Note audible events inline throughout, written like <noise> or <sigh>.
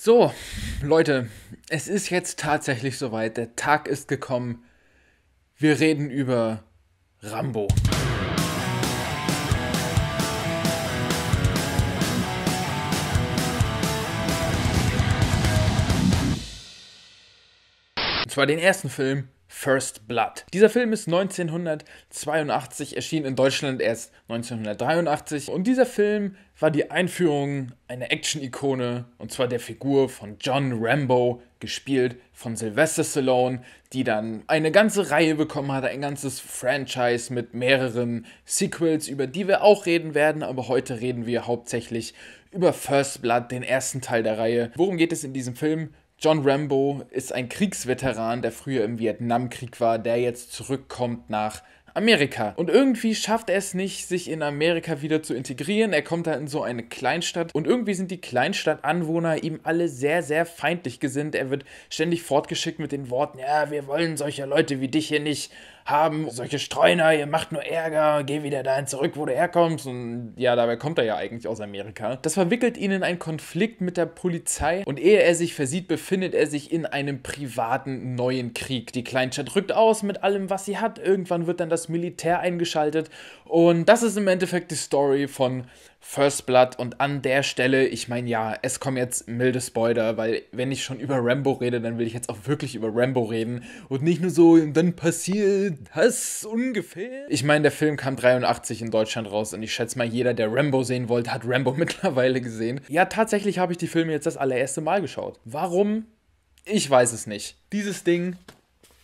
So, Leute, es ist jetzt tatsächlich soweit. Der Tag ist gekommen. Wir reden über Rambo. Und zwar den ersten Film First Blood. Dieser Film ist 1982 erschien in Deutschland erst 1983 und dieser Film war die Einführung einer Action-Ikone und zwar der Figur von John Rambo, gespielt von Sylvester Stallone, die dann eine ganze Reihe bekommen hat, ein ganzes Franchise mit mehreren Sequels, über die wir auch reden werden, aber heute reden wir hauptsächlich über First Blood, den ersten Teil der Reihe. Worum geht es in diesem Film? John Rambo ist ein Kriegsveteran, der früher im Vietnamkrieg war, der jetzt zurückkommt nach Amerika. Und irgendwie schafft er es nicht, sich in Amerika wieder zu integrieren. Er kommt da in so eine Kleinstadt und irgendwie sind die Kleinstadtanwohner ihm alle sehr, sehr feindlich gesinnt. Er wird ständig fortgeschickt mit den Worten, ja, wir wollen solche Leute wie dich hier nicht haben, solche Streuner, ihr macht nur Ärger, geh wieder dahin zurück, wo du herkommst. Und ja, dabei kommt er ja eigentlich aus Amerika. Das verwickelt ihn in einen Konflikt mit der Polizei und ehe er sich versieht, befindet er sich in einem privaten neuen Krieg. Die Kleinstadt rückt aus mit allem, was sie hat. Irgendwann wird dann das das Militär eingeschaltet. Und das ist im Endeffekt die Story von First Blood. Und an der Stelle, ich meine, ja, es kommen jetzt milde Spoiler, weil wenn ich schon über Rambo rede, dann will ich jetzt auch wirklich über Rambo reden. Und nicht nur so, dann passiert das ungefähr. Ich meine, der Film kam 83 in Deutschland raus und ich schätze mal, jeder, der Rambo sehen wollte, hat Rambo <laughs> mittlerweile gesehen. Ja, tatsächlich habe ich die Filme jetzt das allererste Mal geschaut. Warum? Ich weiß es nicht. Dieses Ding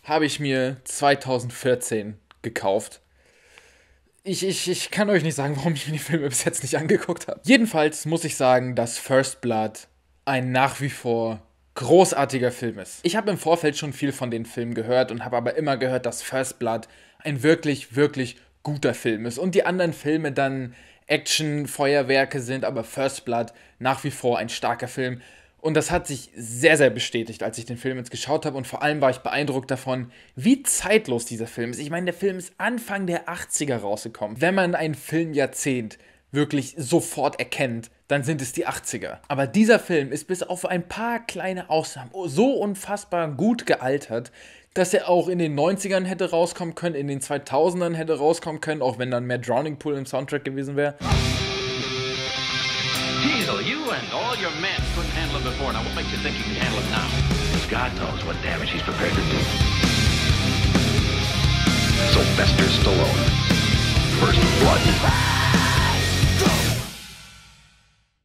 habe ich mir 2014 gekauft. Ich, ich, ich kann euch nicht sagen, warum ich mir die Filme bis jetzt nicht angeguckt habe. Jedenfalls muss ich sagen, dass First Blood ein nach wie vor großartiger Film ist. Ich habe im Vorfeld schon viel von den Filmen gehört und habe aber immer gehört, dass First Blood ein wirklich, wirklich guter Film ist und die anderen Filme dann Action-Feuerwerke sind, aber First Blood nach wie vor ein starker Film. Und das hat sich sehr, sehr bestätigt, als ich den Film jetzt geschaut habe. Und vor allem war ich beeindruckt davon, wie zeitlos dieser Film ist. Ich meine, der Film ist Anfang der 80er rausgekommen. Wenn man ein Filmjahrzehnt wirklich sofort erkennt, dann sind es die 80er. Aber dieser Film ist bis auf ein paar kleine Ausnahmen so unfassbar gut gealtert, dass er auch in den 90ern hätte rauskommen können, in den 2000ern hätte rauskommen können, auch wenn dann mehr Drowning Pool im Soundtrack gewesen wäre. needle. You and all your men couldn't handle him before. Now, what makes you think you can handle him now? God knows what damage he's prepared to do. Sylvester Stallone. First Blood.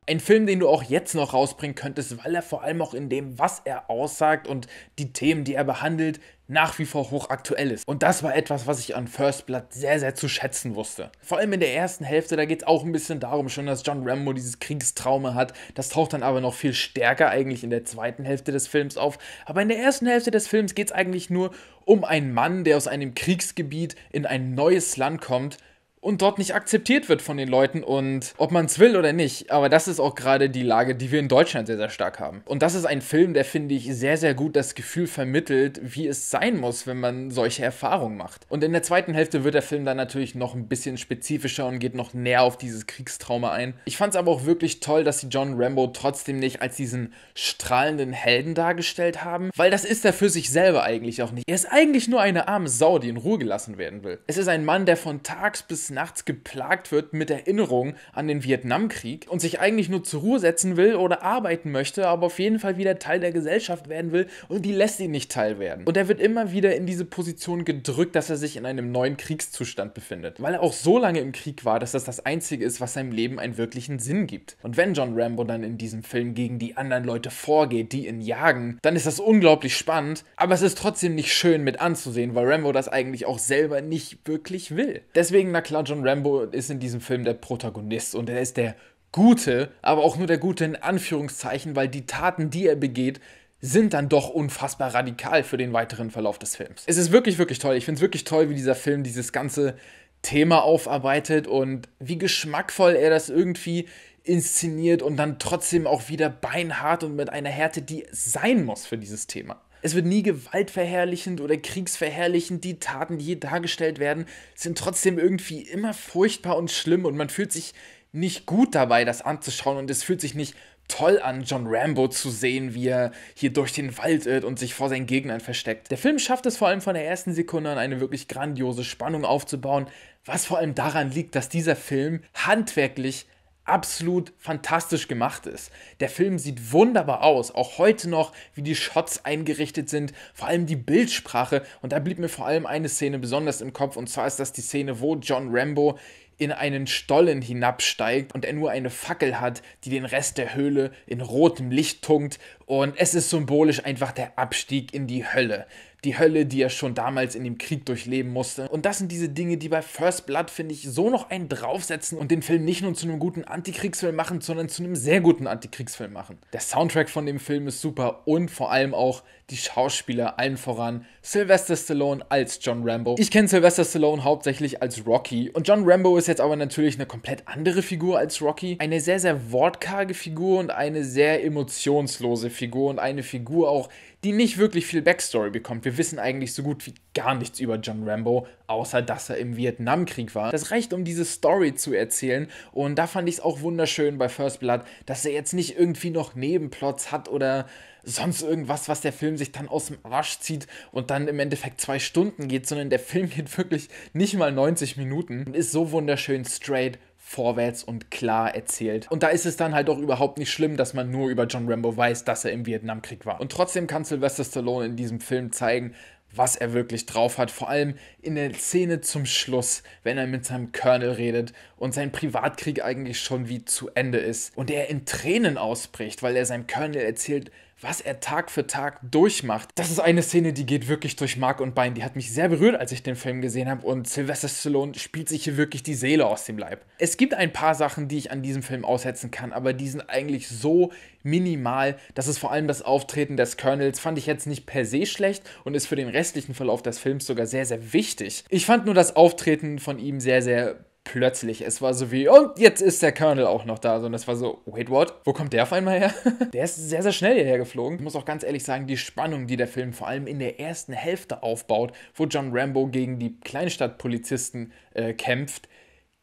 Ein Film, den du auch jetzt noch rausbringen könntest, weil er vor allem auch in dem, was er aussagt und die Themen, die er behandelt, nach wie vor hochaktuell ist. Und das war etwas, was ich an First Blood sehr, sehr zu schätzen wusste. Vor allem in der ersten Hälfte, da geht es auch ein bisschen darum schon, dass John Rambo dieses Kriegstrauma hat. Das taucht dann aber noch viel stärker eigentlich in der zweiten Hälfte des Films auf. Aber in der ersten Hälfte des Films geht es eigentlich nur um einen Mann, der aus einem Kriegsgebiet in ein neues Land kommt und dort nicht akzeptiert wird von den Leuten und ob man es will oder nicht. Aber das ist auch gerade die Lage, die wir in Deutschland sehr, sehr stark haben. Und das ist ein Film, der, finde ich, sehr, sehr gut das Gefühl vermittelt, wie es sein muss, wenn man solche Erfahrungen macht. Und in der zweiten Hälfte wird der Film dann natürlich noch ein bisschen spezifischer und geht noch näher auf dieses Kriegstrauma ein. Ich fand es aber auch wirklich toll, dass sie John Rambo trotzdem nicht als diesen strahlenden Helden dargestellt haben, weil das ist er für sich selber eigentlich auch nicht. Er ist eigentlich nur eine arme Sau, die in Ruhe gelassen werden will. Es ist ein Mann, der von tags bis des Nachts geplagt wird mit Erinnerungen an den Vietnamkrieg und sich eigentlich nur zur Ruhe setzen will oder arbeiten möchte, aber auf jeden Fall wieder Teil der Gesellschaft werden will und die lässt ihn nicht teil werden. Und er wird immer wieder in diese Position gedrückt, dass er sich in einem neuen Kriegszustand befindet, weil er auch so lange im Krieg war, dass das das Einzige ist, was seinem Leben einen wirklichen Sinn gibt. Und wenn John Rambo dann in diesem Film gegen die anderen Leute vorgeht, die ihn jagen, dann ist das unglaublich spannend, aber es ist trotzdem nicht schön mit anzusehen, weil Rambo das eigentlich auch selber nicht wirklich will. Deswegen, na klar, klar, John Rambo ist in diesem Film der Protagonist und er ist der Gute, aber auch nur der Gute in Anführungszeichen, weil die Taten, die er begeht, sind dann doch unfassbar radikal für den weiteren Verlauf des Films. Es ist wirklich, wirklich toll. Ich finde es wirklich toll, wie dieser Film dieses ganze Thema aufarbeitet und wie geschmackvoll er das irgendwie inszeniert und dann trotzdem auch wieder beinhart und mit einer Härte, die sein muss für dieses Thema. Es wird nie gewaltverherrlichend oder kriegsverherrlichend. Die Taten, die hier dargestellt werden, sind trotzdem irgendwie immer furchtbar und schlimm und man fühlt sich nicht gut dabei, das anzuschauen und es fühlt sich nicht toll an, John Rambo zu sehen, wie er hier durch den Wald irrt und sich vor seinen Gegnern versteckt. Der Film schafft es vor allem von der ersten Sekunde an, eine wirklich grandiose Spannung aufzubauen, was vor allem daran liegt, dass dieser Film handwerklich absolut fantastisch gemacht ist. Der Film sieht wunderbar aus, auch heute noch, wie die Shots eingerichtet sind, vor allem die Bildsprache. Und da blieb mir vor allem eine Szene besonders im Kopf, und zwar ist das die Szene, wo John Rambo in einen Stollen hinabsteigt und er nur eine Fackel hat, die den Rest der Höhle in rotem Licht tunkt. Und es ist symbolisch einfach der Abstieg in die Hölle die Hölle, die er schon damals in dem Krieg durchleben musste. Und das sind diese Dinge, die bei First Blood, finde ich, so noch einen draufsetzen und den Film nicht nur zu einem guten Antikriegsfilm machen, sondern zu einem sehr guten Antikriegsfilm machen. Der Soundtrack von dem Film ist super und vor allem auch die Schauspieler allen voran, Sylvester Stallone als John Rambo. Ich kenne Sylvester Stallone hauptsächlich als Rocky und John Rambo ist jetzt aber natürlich eine komplett andere Figur als Rocky. Eine sehr, sehr wortkarge Figur und eine sehr emotionslose Figur und eine Figur auch, die nicht wirklich viel Backstory bekommt. Wir wissen eigentlich so gut wie gar nichts über John Rambo, außer dass er im Vietnamkrieg war. Das reicht, um diese Story zu erzählen und da fand ich es auch wunderschön bei First Blood, dass er jetzt nicht irgendwie noch Nebenplots hat oder sonst irgendwas, was der Film sich dann aus dem Arsch zieht und dann im Endeffekt zwei Stunden geht, sondern der Film <laughs> geht wirklich nicht mal 90 Minuten und ist so wunderschön straight vorwärts und klar erzählt. Und da ist es dann halt auch überhaupt nicht schlimm, dass man nur über John Rambo weiß, dass er im Vietnamkrieg war. Und trotzdem kann Sylvester Stallone in diesem Film zeigen, was er wirklich drauf hat. Vor allem in der Szene zum Schluss, wenn er mit seinem Colonel redet und sein Privatkrieg eigentlich schon wie zu Ende ist. Und er in Tränen ausbricht, weil er seinem Colonel erzählt, was er Tag für Tag durchmacht. Das ist eine Szene, die geht wirklich durch Mark und Bein. Die hat mich sehr berührt, als ich den Film gesehen habe. Und Sylvester Stallone spielt sich hier wirklich die Seele aus dem Leib. Es gibt ein paar Sachen, die ich an diesem Film aussetzen kann, aber die sind eigentlich so minimal, Das ist vor allem das Auftreten des Colonels fand ich jetzt nicht per se schlecht und ist für den restlichen Verlauf des Films sogar sehr, sehr wichtig. Ich fand nur das Auftreten von ihm sehr, sehr plötzlich. Es war so wie, und jetzt ist der Colonel auch noch da. Und es war so, wait, what? Wo kommt der auf einmal her? <laughs> der ist sehr, sehr schnell hierher geflogen. Ich muss auch ganz ehrlich sagen, die Spannung, die der Film vor allem in der ersten Hälfte aufbaut, wo John Rambo gegen die Kleinstadtpolizisten äh, kämpft,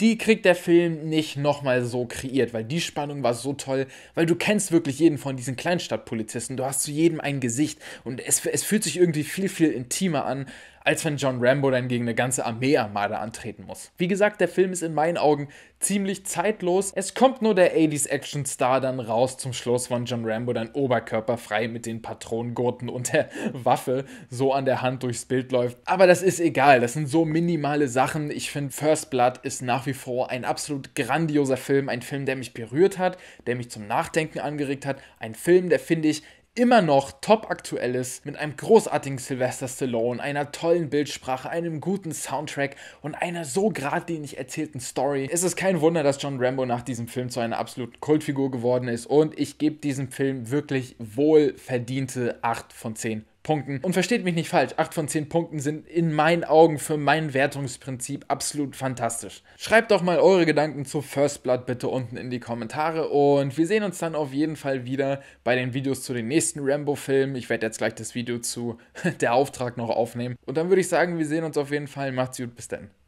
die kriegt der Film nicht nochmal so kreiert, weil die Spannung war so toll, weil du kennst wirklich jeden von diesen Kleinstadtpolizisten, du hast zu jedem ein Gesicht und es, es fühlt sich irgendwie viel, viel intimer an, als wenn John Rambo dann gegen eine ganze Armeearmada antreten muss. Wie gesagt, der Film ist in meinen Augen ziemlich zeitlos. Es kommt nur der 80s Action Star dann raus zum Schluss, wann John Rambo dann oberkörperfrei mit den Patronengurten und der Waffe so an der Hand durchs Bild läuft. Aber das ist egal, das sind so minimale Sachen. Ich finde, First Blood ist nach wie vor ein absolut grandioser Film, ein Film, der mich berührt hat, der mich zum Nachdenken angeregt hat. Ein Film, der finde ich immer noch top aktuelles mit einem großartigen Sylvester Stallone, einer tollen Bildsprache, einem guten Soundtrack und einer so geradlinig erzählten Story. Es ist kein Wunder, dass John Rambo nach diesem Film zu einer absoluten Kultfigur geworden ist und ich gebe diesem Film wirklich wohlverdiente 8 von 10 Punkten. Und versteht mich nicht falsch, 8 von 10 Punkten sind in meinen Augen für mein Wertungsprinzip absolut fantastisch. Schreibt doch mal eure Gedanken zu First Blood bitte unten in die Kommentare und wir sehen uns dann auf jeden Fall wieder bei den Videos zu den nächsten Rambo-Filmen. Ich werde jetzt gleich das Video zu <laughs> Der Auftrag noch aufnehmen. Und dann würde ich sagen, wir sehen uns auf jeden Fall. Macht's gut, bis dann.